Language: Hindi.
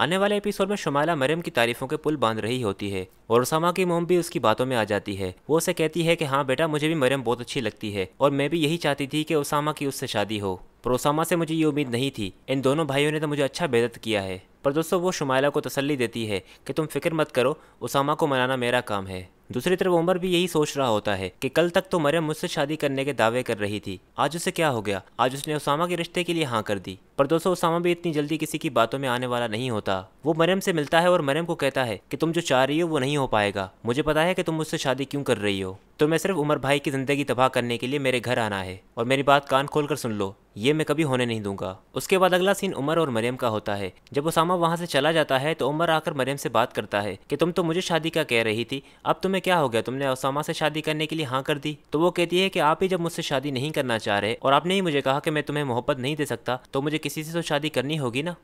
आने वाले एपिसोड में शुमाला मरियम की तारीफों के पुल बांध रही होती है और उसामा की मोम भी उसकी बातों में आ जाती है वो उसे कहती है कि हाँ बेटा मुझे भी मरियम बहुत अच्छी लगती है और मैं भी यही चाहती थी कि उसामा की उससे शादी हो पर उसामा से मुझे ये उम्मीद नहीं थी इन दोनों भाइयों ने तो मुझे अच्छा बेदत किया है पर दोस्तों वो शुमाला को तसल्ली देती है कि तुम फिक्र मत करो उसामा को मनाना मेरा काम है दूसरी तरफ उमर भी यही सोच रहा होता है कि कल तक तो मरियम मुझसे शादी करने के दावे कर रही थी आज उसे क्या हो गया आज उसने उसामा के रिश्ते के लिए हाँ कर दी पर दोस्तों उसामा भी इतनी जल्दी किसी की बातों में आने वाला नहीं होता वो मरियम से मिलता है और मरियम को कहता है कि तुम जो चाह रही हो वो नहीं हो पाएगा मुझे पता है कि तुम मुझसे शादी क्यों कर रही हो तो मैं सिर्फ उमर भाई की जिंदगी तबाह करने के लिए मेरे घर आना है और मेरी बात कान खोल कर सुन लो ये मैं कभी होने नहीं दूंगा उसके बाद अगला सीन उमर और मरियम का होता है जब उसामा वहाँ से चला जाता है तो उमर आकर मरियम से बात करता है कि तुम तो मुझे शादी का कह रही थी अब तुम्हें क्या हो गया तुमने उसामा से शादी करने के लिए हाँ कर दी तो वो कहती है कि आप ही जब मुझसे शादी नहीं करना चाह रहे और आपने ही मुझे कहा कि मैं तुम्हें मोहब्बत नहीं दे सकता तो मुझे किसी से तो शादी करनी होगी ना